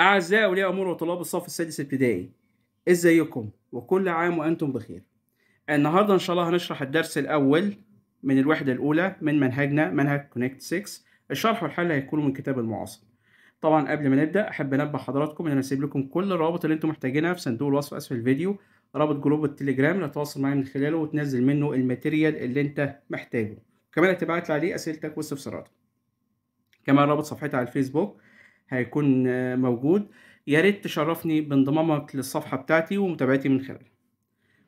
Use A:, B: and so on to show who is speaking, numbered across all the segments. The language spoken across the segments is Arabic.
A: أعزائي أولياء أمور وطلاب الصف السادس ابتدائي إزيكم وكل عام وأنتم بخير النهاردة إن شاء الله هنشرح الدرس الأول من الوحدة الأولى من منهجنا منهج كونكت 6 الشرح والحل هيكونوا من كتاب المعاصر طبعا قبل ما نبدأ أحب أنبه حضراتكم إن أنا سايب لكم كل الروابط اللي أنتم محتاجينها في صندوق الوصف أسفل الفيديو رابط جروب التليجرام اللي معايا من خلاله وتنزل منه الماتيريال اللي أنت محتاجه كمان هتبعت لي عليه أسئلتك واستفساراتك كمان رابط صفحتي على الفيسبوك هيكون موجود يا ريت تشرفني بانضمامك للصفحة بتاعتي ومتابعتي من خلالها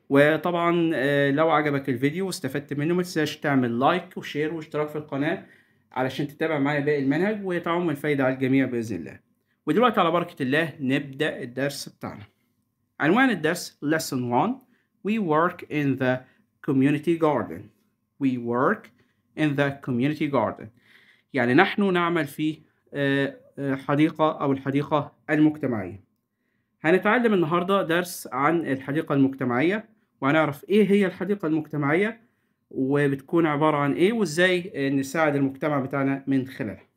A: وطبعا آه، لو عجبك الفيديو واستفدت منه ما تنساش تعمل لايك وشير واشتراك في القناة علشان تتابع معايا باقي المنهج وتعم الفايدة على الجميع بإذن الله ودلوقتي على بركة الله نبدأ الدرس بتاعنا عنوان الدرس Lesson 1 We work in the community garden We work in the community garden يعني نحن نعمل في آه، حديقة أو الحديقة المجتمعية هنتعلم النهاردة درس عن الحديقة المجتمعية وهنعرف إيه هي الحديقة المجتمعية وبتكون عبارة عن إيه وإزاي نساعد المجتمع بتاعنا من خلالها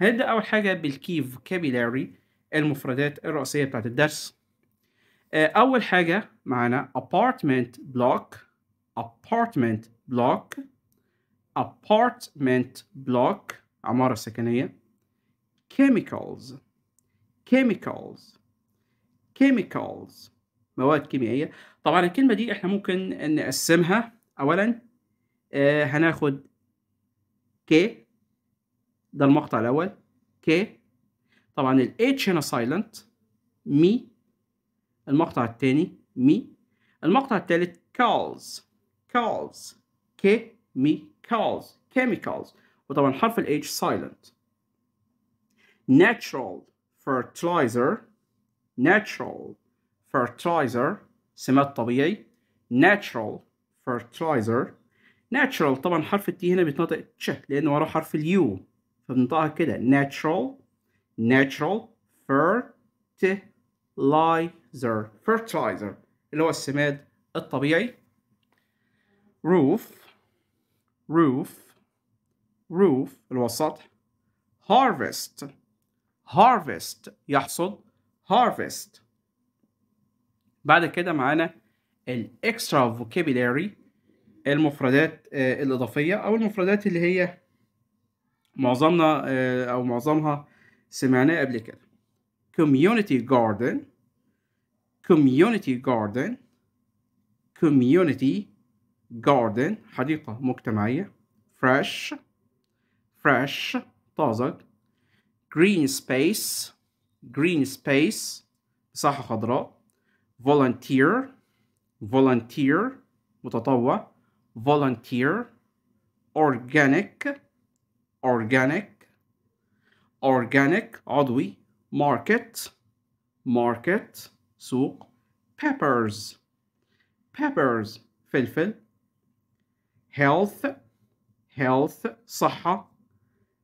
A: هنبدأ أول حاجة بالكي فوكابيلاري المفردات الرئيسية بتاعت الدرس آه، أول حاجة معانا apartment block apartment block apartment block عمارة سكنية chemicals chemicals chemicals مواد كيميائية طبعا الكلمة دي احنا ممكن نقسمها أولا آه هناخد كي ده المقطع الأول كي طبعا ال H هنا سايلنت مي المقطع الثاني مي المقطع الثالث calls calls كيميكالز chemicals وطبعا حرف ال H silent natural fertilizer natural fertilizer سمات طبيعي natural fertilizer natural طبعا حرف التي هنا بيتنطق تش لان وراه حرف اليو فبنطقها كده natural natural fertilizer fertilizer اللي هو السماد الطبيعي roof roof roof اللي harvest harvest يحصد harvest بعد كده معانا الاكسترا vocabulary المفردات آه، الإضافية أو المفردات اللي هي معظمنا آه، أو معظمها سمعناه قبل كده community garden community garden community garden حديقة مجتمعية fresh fresh طازج green space green space مساحة خضراء volunteer volunteer متطوع volunteer organic organic organic عضوي market market سوق peppers peppers فلفل health health صحة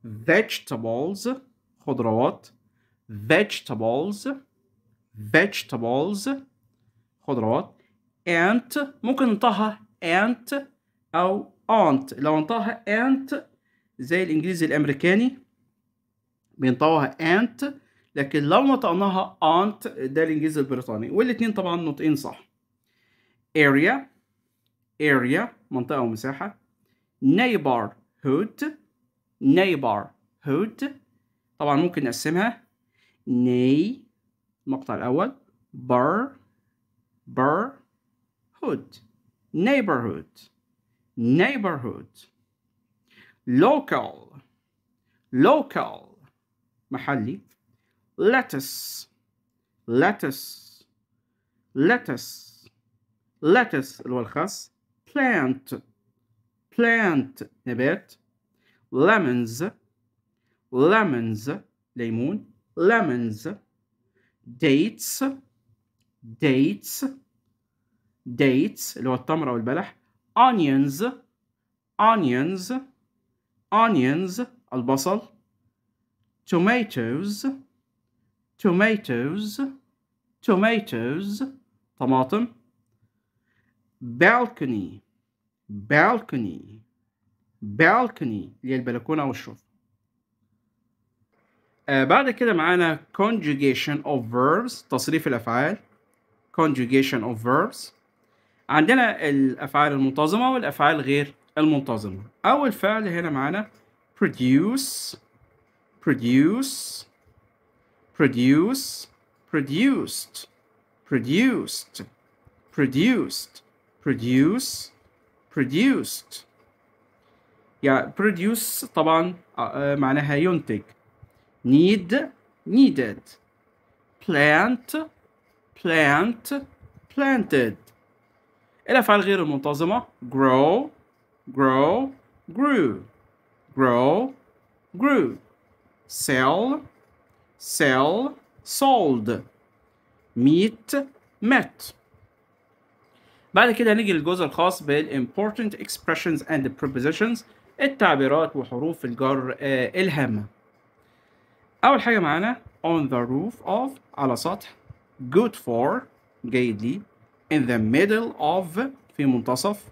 A: vegetables خضروات vegetables vegetables خضروات ant ممكن ننطقها ant أو aunt لو ننطقها ant زي الإنجليزي الأمريكاني بينطقوها ant لكن لو نطقناها aunt ده الإنجليزي البريطاني والاتنين طبعا نطقين صح area area منطقة ومساحة neighborhood neighborhood طبعا ممكن نقسمها ني المقطع الأول بر بر هود neighborhood neighborhood local local محلي lettuce lettuce lettuce lettuce اللي هو الخس plant plant نبات lemons lemons ليمون lemons dates dates dates اللي هو التمر أو البلح onions onions onions البصل tomatoes tomatoes tomatoes طماطم balcony balcony balcony اللي هي البلكونة أو الشرفه بعد كده معانا conjugation of verbs تصريف الافعال conjugation of verbs عندنا الافعال المنتظمه والافعال غير المنتظمه اول فعل هنا معانا produce produce produce produced produced produced produce produced يعني produce طبعا معناها ينتج need, needed. plant, plant, planted. الأفعال غير المنتظمة grow, grow, grew, grow, grew. sell, sell, sold. meet, met. بعد كده هنيجي للجزء الخاص بال important expressions and prepositions التعبيرات وحروف الجر الهامه اول حاجة معانا on the roof of على سطح good for جيد لي in the middle of في منتصف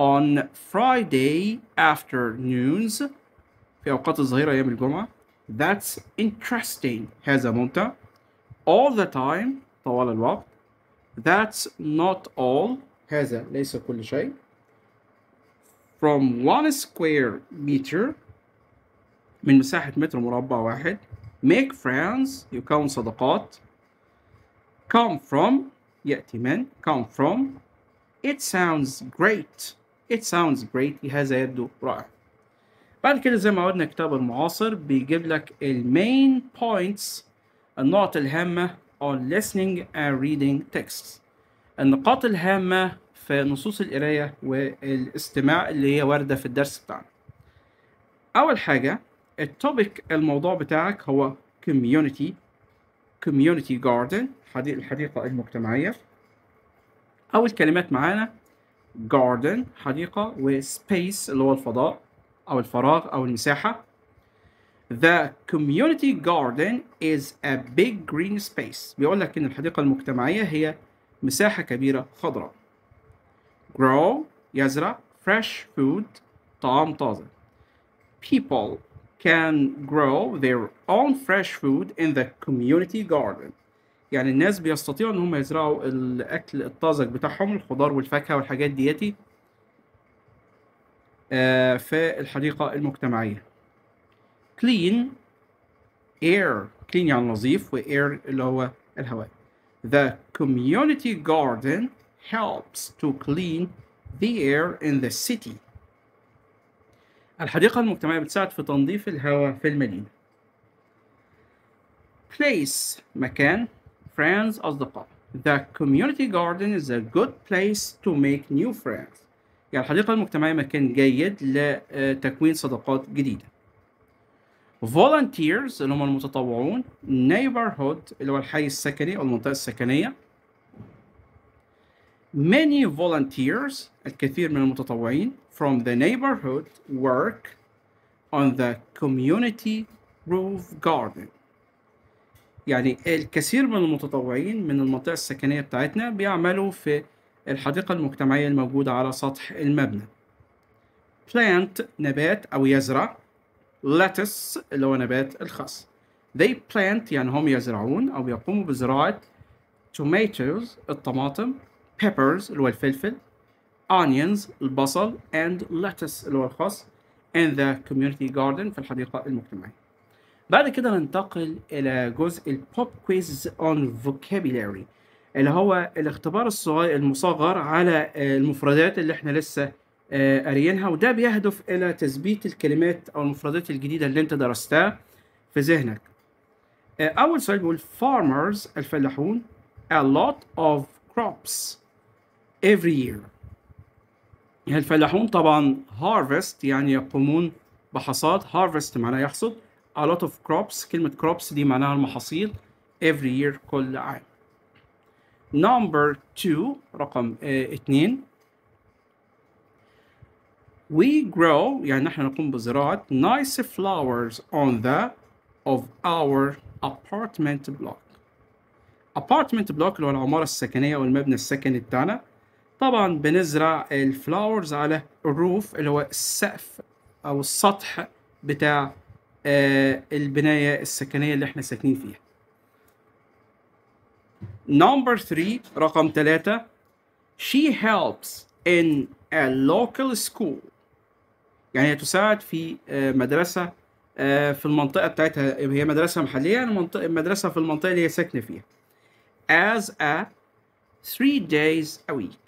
A: on Friday afternoons في اوقات الظهيرة ايام الجمعة that's interesting هذا ممتع all the time طوال الوقت that's not all هذا ليس كل شيء from one square meter من مساحة متر مربع واحد make friends يكون صداقات come from يأتي من come from it sounds great it sounds great هذا يبدو رائع بعد كده زي ما عودنا كتاب المعاصر بيجيب لك المين بوينتس النقط الهامة on listening and reading texts النقاط الهامة في نصوص القراية والاستماع اللي هي واردة في الدرس بتاعنا أول حاجة التوبيك الموضوع بتاعك هو كوميونتي كوميونتي جاردن الحديقة المجتمعية أو الكلمات معانا جاردن حديقة وسبيس اللي هو الفضاء أو الفراغ أو المساحة The community garden is a big green space. بيقول لك إن الحديقة المجتمعية هي مساحة كبيرة خضراء. Grow يزرع fresh food طعام طازج People can grow their own fresh food in the community garden يعني الناس بيستطيعوا ان هم يزرعوا الاكل الطازج بتاعهم الخضار والفاكهه والحاجات دياتي في الحديقه المجتمعيه clean air clean يعني نظيف و air اللي هو الهواء the community garden helps to clean the air in the city الحديقة المجتمعية بتساعد في تنظيف الهواء في المدينة. Place مكان friends أصدقاء. The community garden is a good place to make new friends. يعني الحديقة المجتمعية مكان جيد لتكوين صداقات جديدة. Volunteers اللي هم المتطوعون. Neighborhood اللي هو الحي السكني أو المنطقة السكنية. many volunteers الكثير من المتطوعين from the neighborhood work on the community roof garden يعني الكثير من المتطوعين من المنطقة السكنية بتاعتنا بيعملوا في الحديقة المجتمعية الموجودة على سطح المبنى plant نبات أو يزرع lettuce اللي هو نبات الخس they plant يعني هم يزرعون أو يقوموا بزراعة tomatoes الطماطم peppers اللي هو الفلفل onions البصل and lettuce اللي هو الخس in the community garden في الحديقة المجتمعية بعد كده ننتقل إلى جزء البوب quiz on vocabulary اللي هو الاختبار الصغير المصغر على المفردات اللي احنا لسه آه، قاريينها وده بيهدف إلى تثبيت الكلمات أو المفردات الجديدة اللي انت درستها في ذهنك آه، أول سؤال بيقول farmers الفلاحون a lot of crops every year يعني الفلاحون طبعا harvest يعني يقومون بحصاد harvest معناه يحصد a lot of crops كلمة crops دي معناها المحاصيل every year كل عام number two رقم اثنين. we grow يعني نحن نقوم بزراعة nice flowers on the of our apartment block apartment block اللي هو العمارة السكنية أو المبنى السكني بتاعنا طبعا بنزرع الفلاورز على الروف اللي هو السقف او السطح بتاع آه، البناية السكنية اللي احنا ساكنين فيها Number 3 رقم 3 She helps in a local school يعني هي تساعد في آه، مدرسة آه، في المنطقة بتاعتها هي مدرسة محلية يعني مدرسة في المنطقة اللي هي ساكنة فيها as a three days a week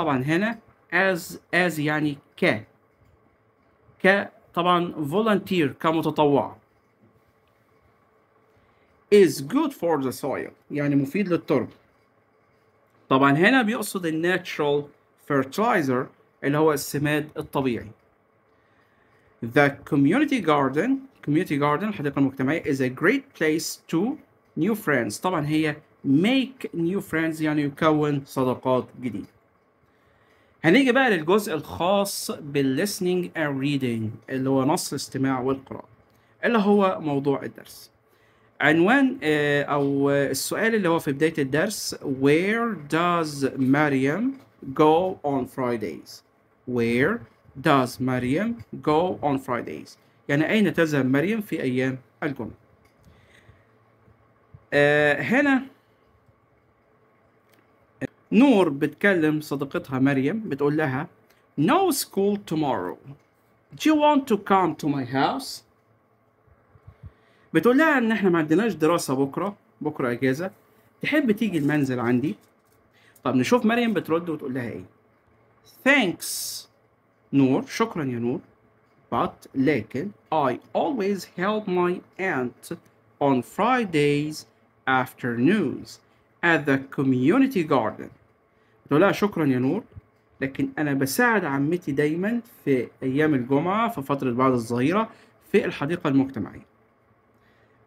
A: طبعا هنا as as يعني ك ك طبعا volunteer كمتطوع is good for the soil يعني مفيد للتربة طبعا هنا بيقصد الناتشرال fertilizer اللي هو السماد الطبيعي The community garden community garden الحديقة المجتمعية is a great place to new friends طبعا هي make new friends يعني يكون صداقات جديدة هنيجي بقى للجزء الخاص بالليسنينج اند ريدنج اللي هو نص الاستماع والقراءة اللي هو موضوع الدرس عنوان آه، أو السؤال اللي هو في بداية الدرس Where does مريم go on Fridays? Where does مريم go on Fridays? يعني أين تذهب مريم في أيام الجمعة؟ آه، هنا نور بتكلم صديقتها مريم بتقول لها No school tomorrow. Do you want to come to my house? بتقول لها ان احنا ما عندناش دراسة بكرة بكرة اجازة تحب تيجي المنزل عندي؟ طب نشوف مريم بترد وتقول لها ايه؟ Thanks نور شكرا يا نور but لكن I always help my aunt on Fridays afternoons at the community garden قلت له لا شكرا يا نور لكن انا بساعد عمتي دايما في ايام الجمعه في فتره بعد الظهيره في الحديقه المجتمعيه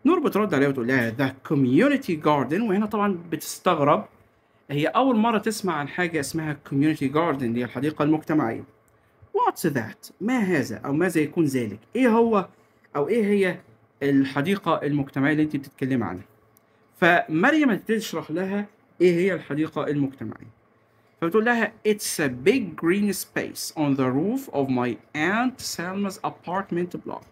A: نور بترد عليها وتقول لها ذا كوميونتي جاردن وهنا طبعا بتستغرب هي اول مره تسمع عن حاجه اسمها كوميونتي جاردن اللي هي الحديقه المجتمعيه واتس ذات ما هذا او ماذا يكون ذلك ايه هو او ايه هي الحديقه المجتمعيه اللي انت بتتكلمي عنها فمريم تشرح لها ايه هي الحديقه المجتمعيه فبتقول لها it's a big green space on the roof of my aunt Selma's apartment block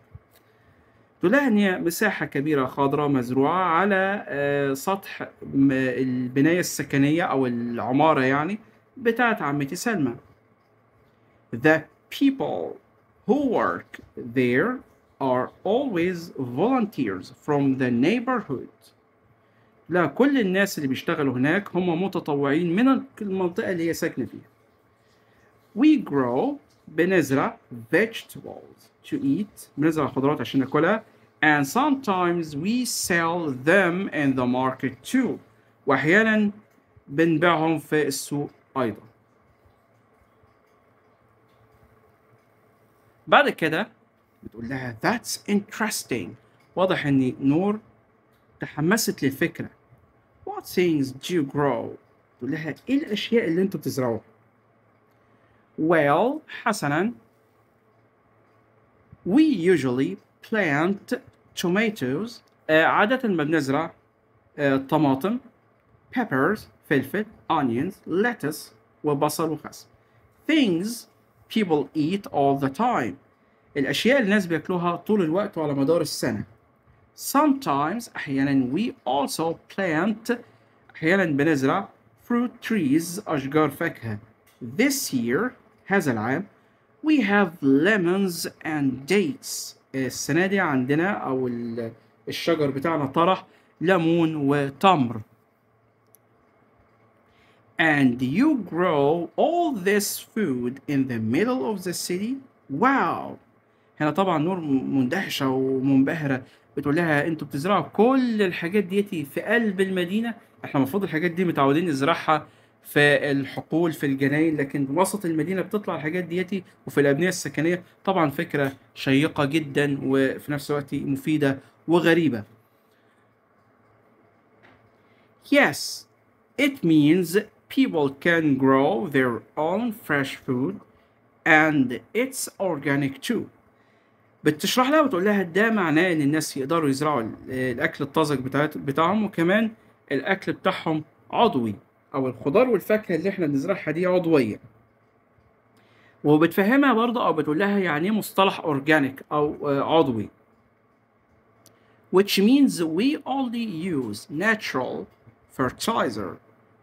A: تقول لها ان هي مساحة كبيرة خضراء مزروعة على سطح البناية السكنية او العمارة يعني بتاعت عمتي سلمى The people who work there are always volunteers from the neighborhood لا كل الناس اللي بيشتغلوا هناك هم متطوعين من المنطقة اللي هي ساكنة فيها we grow بنزرع vegetables to eat بنزرع خضروات عشان ناكلها and sometimes we sell them in the market too واحيانا بنبيعهم في السوق ايضا بعد كده بتقول لها that's interesting واضح ان نور تحمست للفكره What things do you grow ولا ايه الاشياء اللي انتم بتزرعوها well حسنا we usually plant tomatoes uh, عادة ما بنزرع uh, طماطم peppers فلفل onions lettuce وبصل وخس things people eat all the time الأشياء اللي الناس بياكلوها طول الوقت وعلى مدار السنة Sometimes أحيانا we also plant أحيانا بنزرع fruit trees أشجار فاكهة. This year هذا العام we have lemons and dates. السنة دي عندنا أو الشجر بتاعنا طرح ليمون وتمر. And you grow all this food in the middle of the city? Wow! هنا طبعا نور مندهشة ومنبهرة بتقول لها انتوا بتزرعوا كل الحاجات ديتي في قلب المدينه احنا المفروض الحاجات دي متعودين نزرعها في الحقول في الجناين لكن وسط المدينه بتطلع الحاجات ديتي وفي الابنيه السكنيه طبعا فكره شيقه جدا وفي نفس الوقت مفيده وغريبه Yes, it means people can grow their own fresh food and it's organic too. بتشرح لها وتقول لها ده معناه ان الناس يقدروا يزرعوا الاكل الطازج بتاعهم وكمان الاكل بتاعهم عضوي او الخضار والفاكهه اللي احنا بنزرعها دي عضويه وبتفهمها برضه او بتقول لها يعني ايه مصطلح اورجانيك او آه، عضوي which means we only use natural fertilizer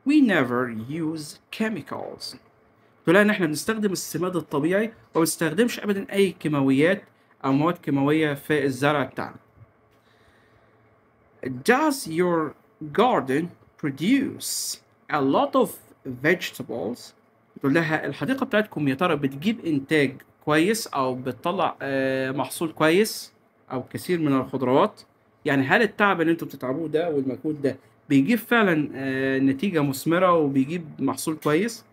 A: we never use chemicals تقول لها ان احنا بنستخدم السماد الطبيعي وما بنستخدمش ابدا اي كيماويات أو مواد كيماوية في الزرع بتاعنا. Does your garden produce a lot of vegetables تقول لها الحديقه بتاعتكم يا ترى بتجيب انتاج كويس او بتطلع آه، محصول كويس او كثير من الخضروات يعني هل التعب اللي انتم بتتعبوه ده والمجهود ده بيجيب فعلا آه، نتيجه مثمره وبيجيب محصول كويس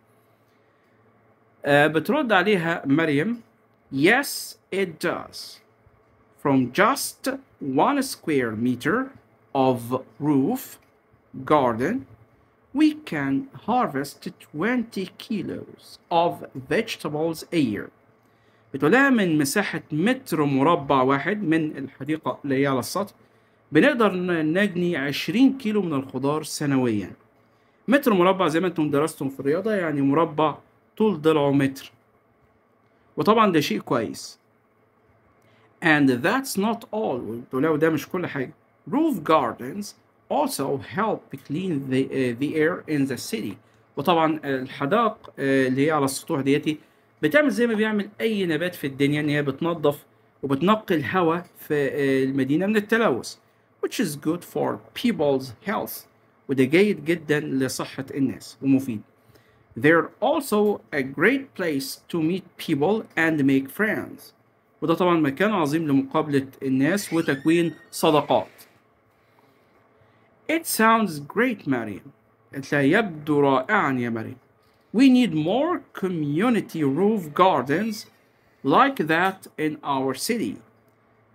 A: آه، بترد عليها مريم Yes, it does. From just one square meter of roof garden, we can harvest 20 kilos of vegetables a year. بتقولها من مساحة متر مربع واحد من الحديقة اللي هي على السطح بنقدر نجني 20 كيلو من الخضار سنويا متر مربع زي ما انتم درستم في الرياضة يعني مربع طول ضلعه متر وطبعا ده شيء كويس And that's not all ولو ده مش كل حاجة Roof gardens also help clean the, uh, the air in the city وطبعا الحدائق uh, اللي هي على السطوح ديتي بتعمل زي ما بيعمل اي نبات في الدنيا ان هي بتنظف وبتنقي الهواء في uh, المدينة من التلوث which is good for people's health وده جيد جدا لصحة الناس ومفيد They're also a great place to meet people and make friends وده طبعا مكان عظيم لمقابلة الناس وتكوين صداقات It sounds great Mariam يبدو رائعا يا مريم We need more community roof gardens like that in our city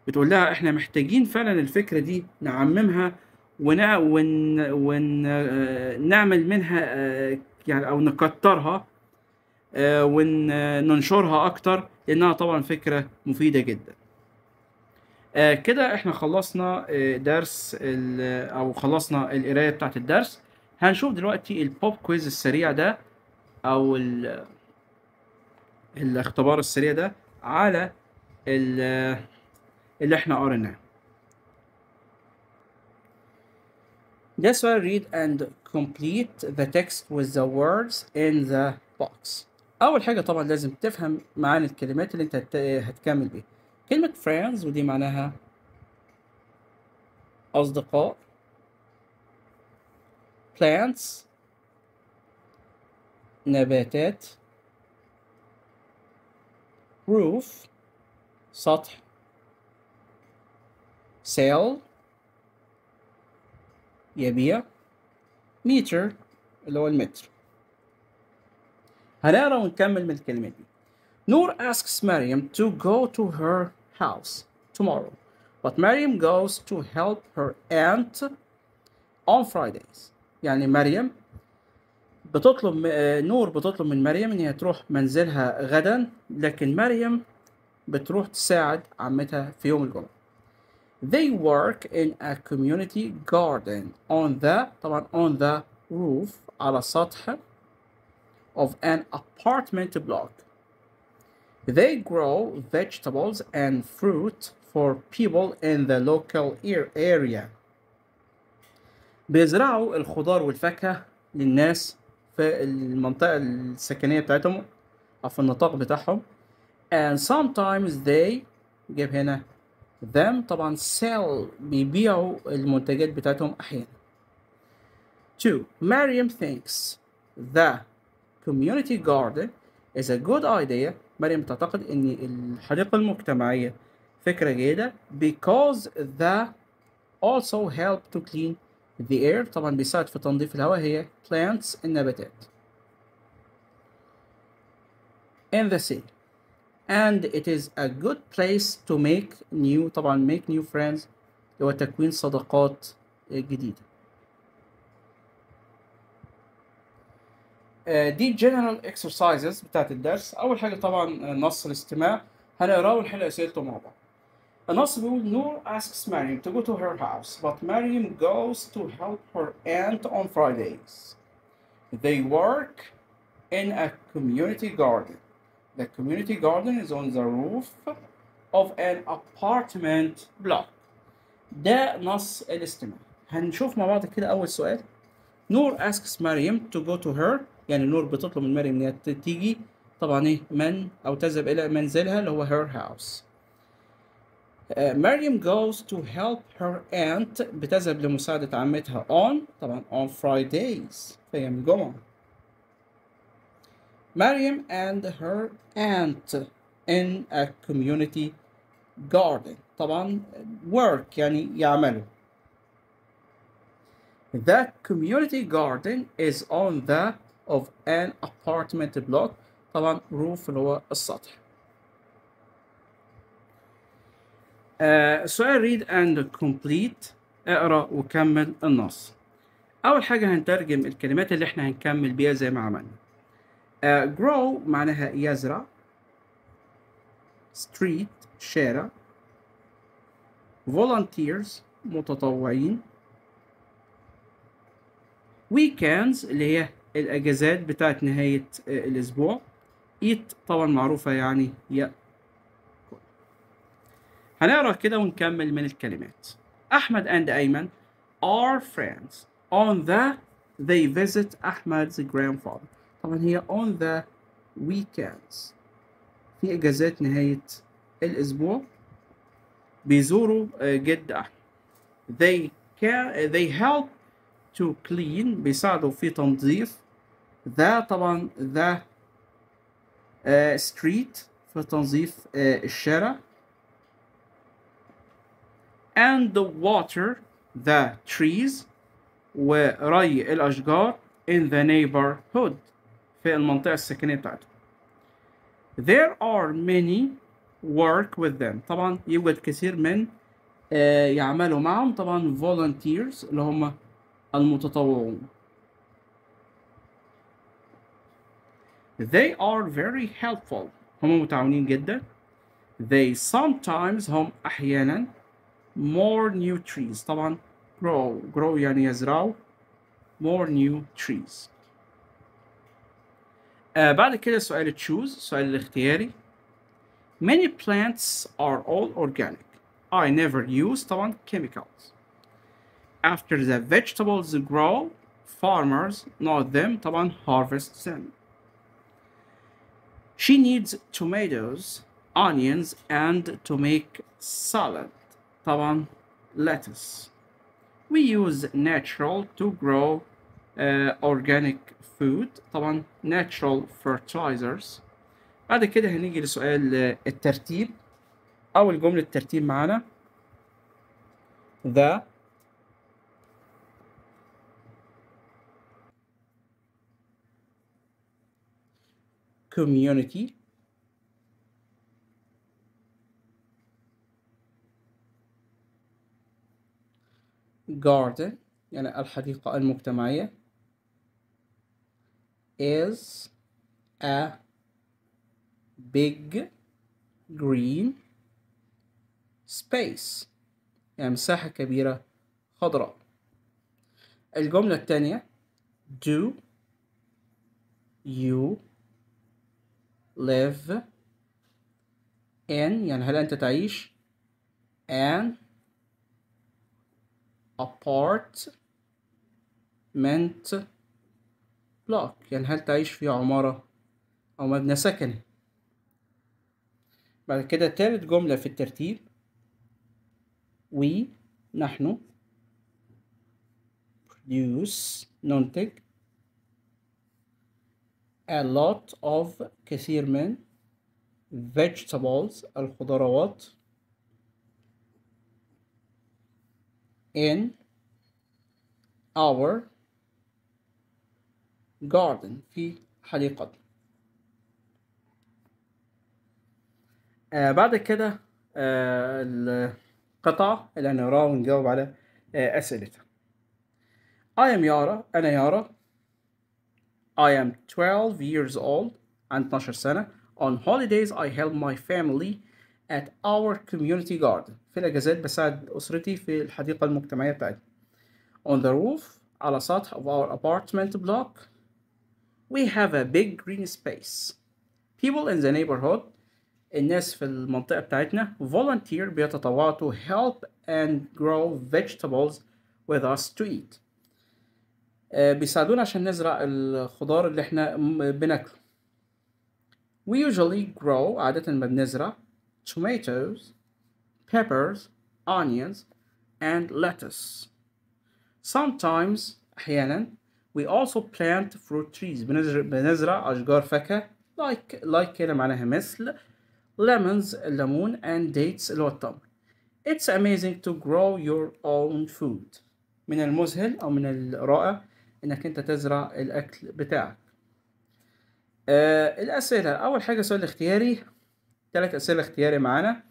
A: بتقول لها احنا محتاجين فعلا الفكرة دي نعممها ونعمل منها يعني او نكترها آه، وننشرها آه، اكتر لانها طبعا فكره مفيده جدا آه، كده احنا خلصنا درس او خلصنا القرايه بتاعه الدرس هنشوف دلوقتي البوب كويز السريع ده او الاختبار السريع ده على اللي احنا قريناه This one read and complete the text with the words in the box. أول حاجة طبعا لازم تفهم معاني الكلمات اللي أنت هتكمل بيها. كلمة friends ودي معناها أصدقاء plants نباتات roof سطح sale يبيع متر اللي هو المتر هنقرا ونكمل من الكلمة دي نور asks مريم to go to her house tomorrow but مريم goes to help her aunt on Fridays يعني مريم بتطلب آه، نور بتطلب من مريم ان هي تروح منزلها غدا لكن مريم بتروح تساعد عمتها في يوم الجمعه they work in a community garden on the طبعا on the roof على سطح of an apartment block they grow vegetables and fruit for people in the local area بيزرعوا الخضار والفاكهة للناس في المنطقة السكنية بتاعتهم أو في النطاق بتاعهم and sometimes they جيب هنا them طبعا sell بيبيعوا المنتجات بتاعتهم أحيانا two مريم thinks the community garden is a good idea مريم تعتقد ان الحديقة المجتمعية فكرة جيدة because the also help to clean the air طبعا بيساعد في تنظيف الهواء هي plants النباتات in the sea and it is a good place to make new طبعا make new friends وتكوين صداقات جديدة دي uh, general exercises بتاعت الدرس أول حاجة طبعا uh, نص الاستماع هنقراه ونحل أسئلته مع بعض النص بيقول Noor asks Maryam to go to her house but Maryam goes to help her aunt on Fridays they work in a community garden the community garden is on the roof of an apartment block. ده نص الاستماع. هنشوف مع بعض كده أول سؤال. نور asks مريم to go to her يعني نور بتطلب من مريم إنها تيجي طبعا إيه من أو تذهب إلى منزلها اللي هو her house. Uh, Miriam goes to help her aunt بتذهب لمساعدة عمتها on طبعا on Fridays في أيام الجمعة. Mariam and her aunt in a community garden طبعا work يعني يعملوا That community garden is on the of an apartment block طبعا roof اللي هو السطح uh, so I read and complete اقرا وكمل النص اول حاجة هنترجم الكلمات اللي احنا هنكمل بيها زي ما عملنا آه، grow معناها يزرع street شارع volunteers متطوعين weekends اللي هي الاجازات بتاعت نهايه آه، الاسبوع eat طبعا معروفه يعني يا هنقرا كده ونكمل من الكلمات احمد and ايمن are friends on the they visit احمد's grandfather طبعا هي on the weekends في اجازات نهاية الاسبوع بيزوروا جد they care they help to clean بيساعدوا في تنظيف the طبعا the uh, street في تنظيف uh, الشارع and the water the trees وري الأشجار in the neighborhood في المنطقة السكنية بتاعته there are many work with them طبعا يوجد كثير من آه، يعملوا معهم طبعا volunteers اللي هم المتطوعون they are very helpful هم متعاونين جدا they sometimes هم احيانا more new trees طبعا grow grow يعني يزرعوا more new trees آه uh, بعد كده سؤال تشوز السؤال الاختياري many plants are all organic I never use طبعا chemicals after the vegetables grow farmers not them طبعا harvest them she needs tomatoes onions and to make salad طبعا lettuce we use natural to grow آه، organic food طبعا natural fertilizers بعد كده هنيجي لسؤال آه، الترتيب أول جملة الترتيب معانا the community garden يعني الحديقة المجتمعية is a big green space يعني مساحة كبيرة خضراء الجملة الثانية do you live in يعني هل أنت تعيش an apartment الإطلاق يعني هل تعيش في عمارة أو مبنى سكني بعد كده تالت جملة في الترتيب we نحن produce ننتج a lot of كثير من vegetables الخضروات in our garden في حديقة آه بعد كده آه القطعة اللي هنقراها ونجاوب على آه أسئلتها I am Yara أنا يارا I am 12 years old عن 12 سنة On holidays I help my family at our community garden في الأجازات بساعد أسرتي في الحديقة المجتمعية بتاعتي on the roof على سطح of our apartment block we have a big green space people in the neighborhood الناس في المنطقة بتاعتنا volunteer بيتطوعوا to help and grow vegetables with us to eat بيساعدونا عشان نزرع الخضار اللي احنا بناكله we usually grow عادة ما بنزرع tomatoes peppers onions and lettuce sometimes أحيانا We also plant fruit trees بنزرع, بنزرع أشجار فاكهة like like هنا معناها مثل lemons الليمون and dates اللي هو التمر. It's amazing to grow your own food. من المذهل أو من الرائع إنك أنت تزرع الأكل بتاعك. آه الأسئلة أول حاجة سؤال اختياري تلات أسئلة اختياري معانا.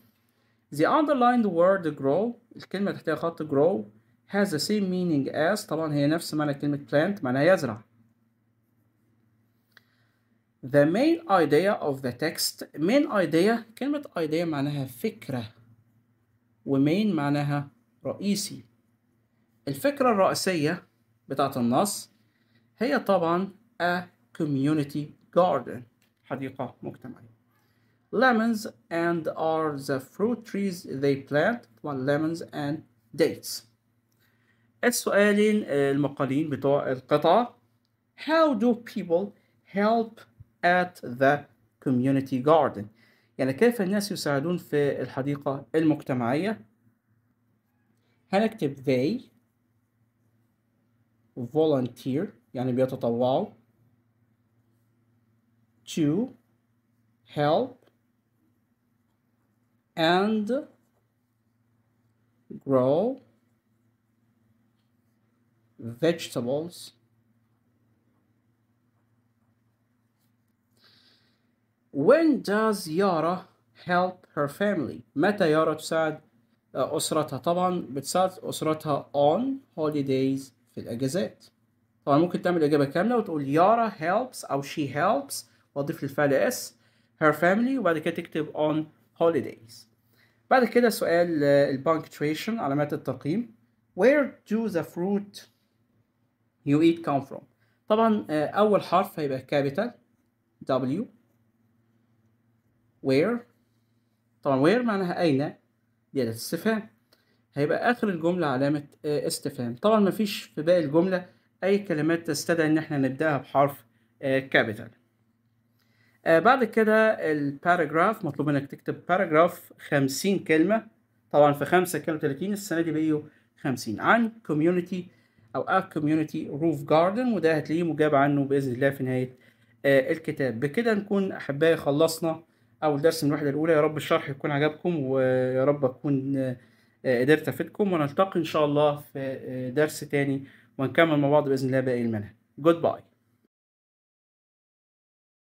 A: The underlined word grow الكلمة تحتها خط grow has the same meaning as طبعا هي نفس معنى كلمة plant معناها يزرع The main idea of the text main idea كلمة idea معناها فكرة ومين معناها رئيسي الفكرة الرئيسية بتاعة النص هي طبعا a community garden حديقة مجتمعية lemons and are the fruit trees they plant طبعا lemons and dates السؤالين المقالين بتوع القطعة How do people help at the community garden يعني كيف الناس يساعدون في الحديقة المجتمعية هنكتب they volunteer يعني بيتطوعوا to help and grow vegetables, when does Yara help her family متى يارا تساعد أسرتها طبعا بتساعد أسرتها on holidays في الأجازات طبعا ممكن تعمل إجابة كاملة وتقول يارا helps أو she helps وأضيف للفعل s her family وبعد كده تكتب on holidays بعد كده سؤال البانكتويشن علامات الترقيم where do the fruit يو ايت كام فروم طبعا آه، أول حرف هيبقى كابيتال دبليو وير طبعا وير معناها أين دي استفهام هيبقى آخر الجملة علامة آه، استفهام طبعا مفيش في باقي الجملة أي كلمات تستدعي إن احنا نبدأها بحرف كابيتال آه، بعد كده الباراجراف مطلوب منك تكتب باراجراف خمسين كلمة طبعا في خمسة كانوا تلاتين السنة دي بقيوا خمسين عن كوميونيتي او A Community روف جاردن وده هتلاقيه مجاب عنه باذن الله في نهايه آه الكتاب بكده نكون احبائي خلصنا اول درس من الوحده الاولى يا رب الشرح يكون عجبكم ويا رب اكون آه قدرت افيدكم ونلتقي ان شاء الله في آه درس تاني ونكمل مع بعض باذن الله باقي المنهج جود باي